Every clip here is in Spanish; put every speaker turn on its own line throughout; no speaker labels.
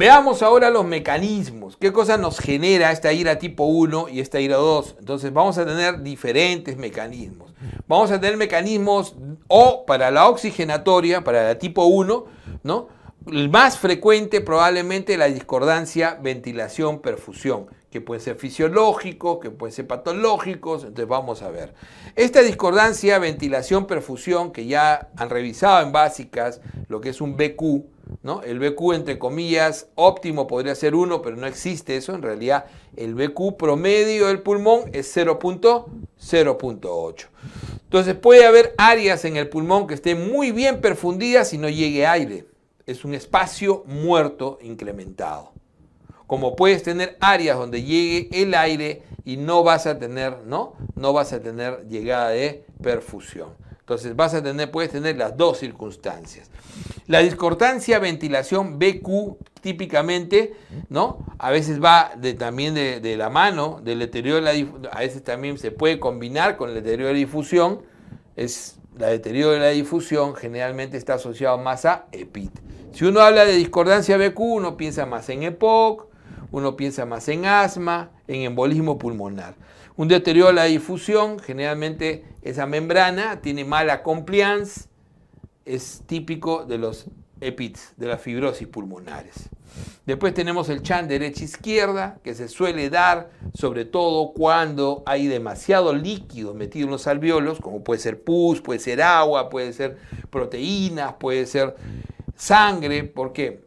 Veamos ahora los mecanismos. ¿Qué cosa nos genera esta ira tipo 1 y esta ira 2? Entonces vamos a tener diferentes mecanismos. Vamos a tener mecanismos o para la oxigenatoria, para la tipo 1, ¿no? El más frecuente probablemente la discordancia ventilación-perfusión, que puede ser fisiológico, que puede ser patológico, entonces vamos a ver. Esta discordancia ventilación-perfusión que ya han revisado en básicas, lo que es un BQ, ¿no? El BQ, entre comillas, óptimo podría ser 1, pero no existe eso. En realidad, el BQ promedio del pulmón es 0.0.8. Entonces, puede haber áreas en el pulmón que estén muy bien perfundidas y no llegue aire. Es un espacio muerto incrementado. Como puedes tener áreas donde llegue el aire y no vas a tener, ¿no? No vas a tener llegada de perfusión. Entonces vas a tener, puedes tener las dos circunstancias. La discordancia ventilación BQ típicamente, A veces va también de, la mano, del deterioro a veces también se puede combinar con el deterioro de la difusión. Es, la deterioro de la difusión generalmente está asociado más a EPIT. Si uno habla de discordancia BQ, uno piensa más en EPOC, uno piensa más en asma, en embolismo pulmonar. Un deterioro de la difusión, generalmente esa membrana tiene mala compliance, es típico de los EPITs, de las fibrosis pulmonares. Después tenemos el chan derecha-izquierda, que se suele dar sobre todo cuando hay demasiado líquido metido en los alveolos, como puede ser pus, puede ser agua, puede ser proteínas, puede ser sangre, ¿por qué?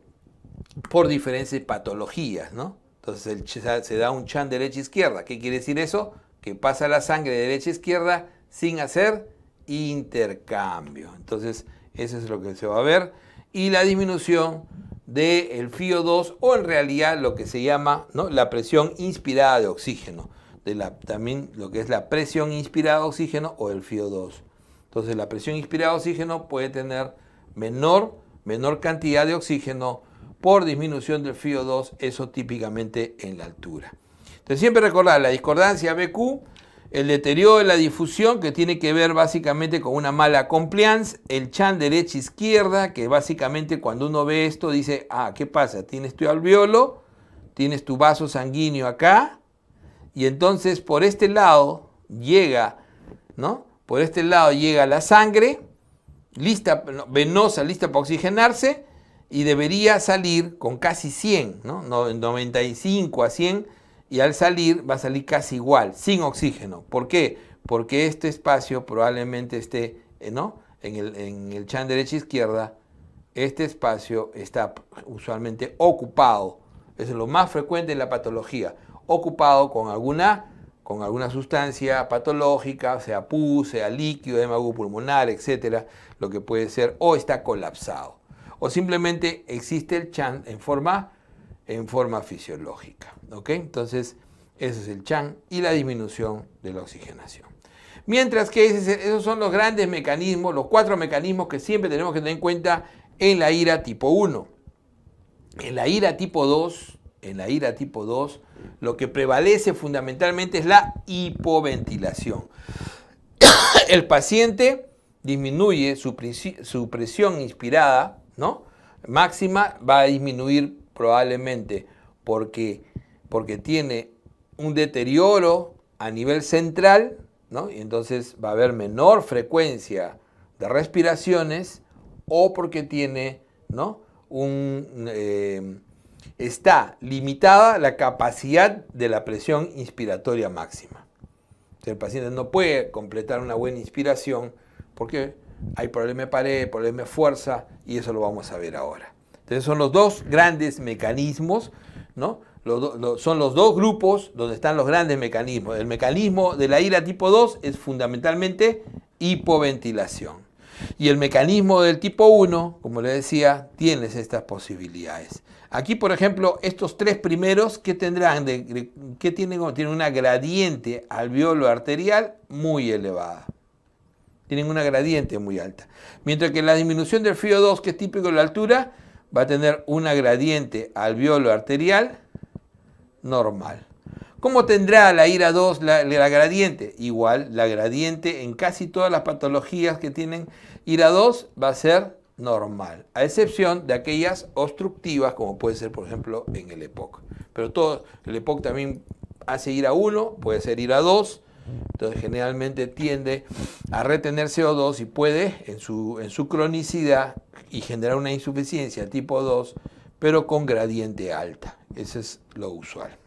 Por diferentes patologías, ¿no? Entonces se da un chan derecha-izquierda. ¿Qué quiere decir eso? Que pasa la sangre de derecha-izquierda sin hacer intercambio. Entonces eso es lo que se va a ver. Y la disminución del FIO2 o en realidad lo que se llama la presión inspirada de oxígeno. también lo que es la presión inspirada de oxígeno o el FIO2. Entonces la presión inspirada de oxígeno puede tener menor, menor cantidad de oxígeno por disminución del fio 2, eso típicamente en la altura. Entonces siempre recordar la discordancia BQ, el deterioro de la difusión que tiene que ver básicamente con una mala compliance, el chan derecha-izquierda, que básicamente cuando uno ve esto dice, ah, ¿qué pasa? Tienes tu alveolo, tienes tu vaso sanguíneo acá, y entonces por este lado llega, ¿no? Por este lado llega la sangre, lista, venosa, lista para oxigenarse, y debería salir con casi 100, ¿no? 95 a 100 y al salir va a salir casi igual, sin oxígeno. ¿Por qué? Porque este espacio probablemente esté, eh, ¿no? En el, en el chan derecha-izquierda, este espacio está usualmente ocupado. es lo más frecuente en la patología. Ocupado con alguna, con alguna sustancia patológica, sea pus, sea líquido, hemagú pulmonar, etcétera, lo que puede ser, o está colapsado o simplemente existe el chan en forma, en forma fisiológica. Entonces, ese es el chan y la disminución de la oxigenación. Mientras que esos son los grandes mecanismos, los cuatro mecanismos que siempre tenemos que tener en cuenta en la ira tipo 1. En la ira tipo 2, en la ira tipo 2, lo que prevalece fundamentalmente es la hipoventilación. El paciente disminuye su, presión inspirada ¿no? Máxima va a disminuir probablemente porque, tiene un deterioro a nivel central, ¿no? Y entonces va a haber menor frecuencia de respiraciones o porque tiene, ¿no? Un, eh, está limitada la capacidad de la presión inspiratoria máxima. el paciente no puede completar una buena inspiración porque hay problema de pared, problema de fuerza, y eso lo vamos a ver ahora. Entonces son los dos grandes mecanismos, ¿no? son los dos grupos donde están los grandes mecanismos. El mecanismo de la ira tipo 2 es fundamentalmente hipoventilación. Y el mecanismo del tipo 1, como le decía, tienes estas posibilidades. Aquí, por ejemplo, estos tres primeros, que tendrán? De, tienen? Tienen una gradiente alveolo arterial muy elevada tienen una gradiente muy alta. Mientras que la disminución del frío 2, que es típico de la altura, va a tener una gradiente alveolo arterial normal. ¿Cómo tendrá la ira 2 la, la, gradiente? Igual, la gradiente en casi todas las patologías que tienen ira 2 va a ser normal, a excepción de aquellas obstructivas, como puede ser, por ejemplo, en el EPOC. Pero todo, el EPOC también hace ira 1, puede ser ira 2, entonces generalmente tiende a retener CO2 y puede en su, cronicidad y generar una insuficiencia tipo 2, pero con gradiente alta. Ese es lo usual.